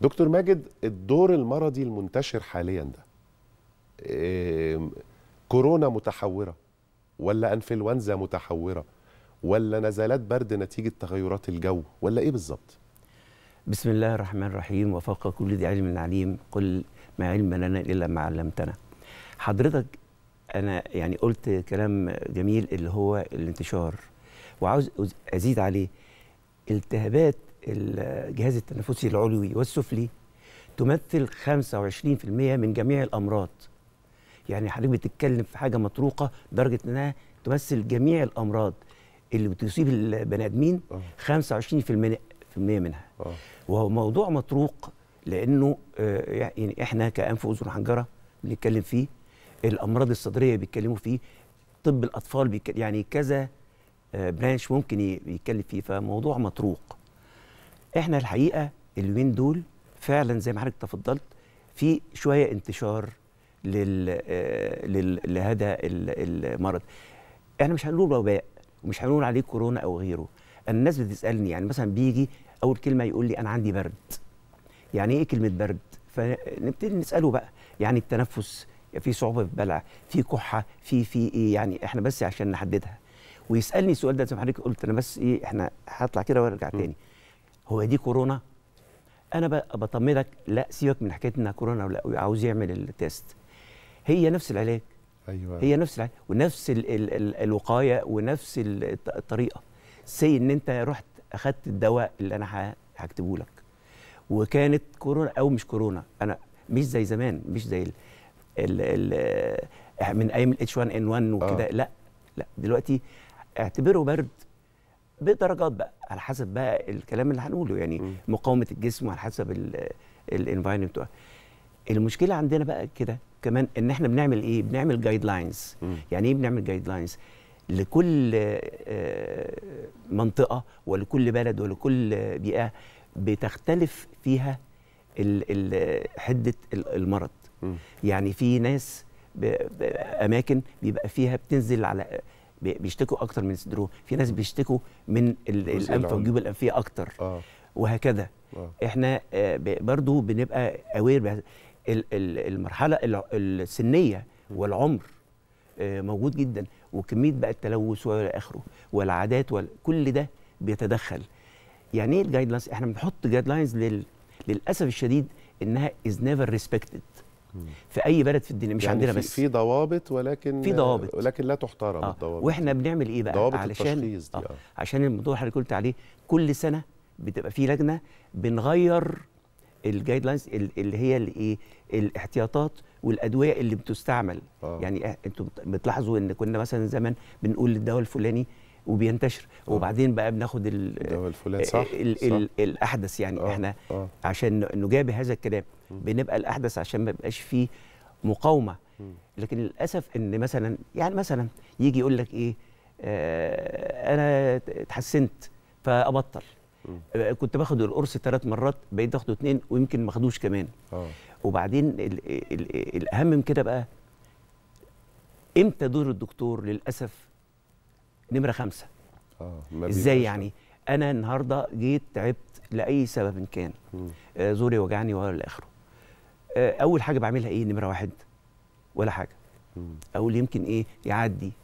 دكتور ماجد الدور المرضي المنتشر حاليا ده كورونا متحوره ولا انفلونزا متحوره ولا نزلات برد نتيجه تغيرات الجو ولا ايه بالظبط بسم الله الرحمن الرحيم وفوق كل ذي علم عليم قل ما علم لنا الا ما علمتنا حضرتك انا يعني قلت كلام جميل اللي هو الانتشار وعاوز ازيد عليه التهابات الجهاز التنفسي العلوي والسفلي تمثل 25% من جميع الامراض يعني حضرتك بتتكلم في حاجه مطروقه لدرجه انها تمثل جميع الامراض اللي بتصيب البني ادمين 25% آه. منها آه. وهو موضوع مطروق لانه آه، يعني احنا كانف واذن وحنجره بنتكلم فيه الامراض الصدريه بيتكلموا فيه طب الاطفال يعني كذا برانش ممكن يتكلم فيه فموضوع مطروق احنا الحقيقه اليومين دول فعلا زي ما حضرتك تفضلت في شويه انتشار لل, آه، لل... لهذا المرض احنا مش هنقول وباء ومش هنقول عليه كورونا او غيره الناس بتسالني يعني مثلا بيجي اول كلمه يقول لي انا عندي برد يعني ايه كلمه برد فنبتدي نساله بقى يعني التنفس في صعوبه في البلع في كحه في في ايه يعني احنا بس عشان نحددها ويسالني السؤال ده زي ما حضرتك قلت انا بس ايه احنا هطلع كده وارجع تاني م. هو دي كورونا انا بطمنك لا سيبك من حكايه انها كورونا ولا عاوز يعمل التيست هي نفس العلاج ايوه هي نفس العلاج ونفس الـ الـ الـ الوقايه ونفس الطريقه سي ان انت رحت اخذت الدواء اللي انا هكتبه لك وكانت كورونا او مش كورونا انا مش زي زمان مش زي الـ الـ الـ من ايام الاتش 1 ان 1 وكده آه. لا لا دلوقتي اعتبره برد بدرجات بقى على حسب بقى الكلام اللي هنقوله يعني مقاومه الجسم وعلى حسب الانفايرمنت المشكله عندنا بقى كده كمان ان احنا بنعمل ايه بنعمل جايد لاينز يعني ايه بنعمل جايد لاينز لكل آه، منطقه ولكل بلد ولكل بيئه بتختلف فيها حده المرض يعني في ناس اماكن بيبقى فيها بتنزل على بيشتكوا اكتر من السندروم في ناس بيشتكوا من الانف والجيوب الانفيه اكتر آه. وهكذا آه. احنا آه، برضو بنبقى اوير المرحله السنيه والعمر آه، موجود جدا وكميه بقى التلوث والى اخره والعادات كل ده بيتدخل يعني ايه الجايد لاينز احنا بنحط جايد لاينز لل... للاسف الشديد انها از نيفر ريسبكتد في اي بلد في الدنيا مش يعني عندنا بس في ضوابط ولكن في ضوابط ولكن لا تحترم آه. الضوابط واحنا بنعمل ايه بقى ضوابط علشان التشخيص دي آه. آه. عشان الموضوع اللي حضرتك قلت عليه كل سنه بتبقى في لجنه بنغير الجايد لاينز اللي هي الايه الاحتياطات والادويه اللي بتستعمل آه. يعني انتم بتلاحظوا ان كنا مثلا زمان بنقول الدواء الفلاني وبينتشر آه. وبعدين بقى بناخد الدواء الفلاني صح, صح. الاحدث يعني آه. احنا آه. عشان نجابه هذا الكلام بنبقى الاحدث عشان ما يبقاش فيه مقاومه لكن للاسف ان مثلا يعني مثلا يجي يقول لك ايه آه انا اتحسنت فابطل آه، كنت باخد القرص ثلاث مرات بقيت اخده اثنين ويمكن ما اخدوش كمان أوه. وبعدين الـ الـ الاهم من كده بقى امتى دور الدكتور للاسف نمره خمسة أوه. ازاي يعني انا النهارده جيت تعبت لاي سبب كان آه، زوري وجعني ولا اخره آه، اول حاجه بعملها ايه نمره واحد ولا حاجه اقول يمكن ايه يعدي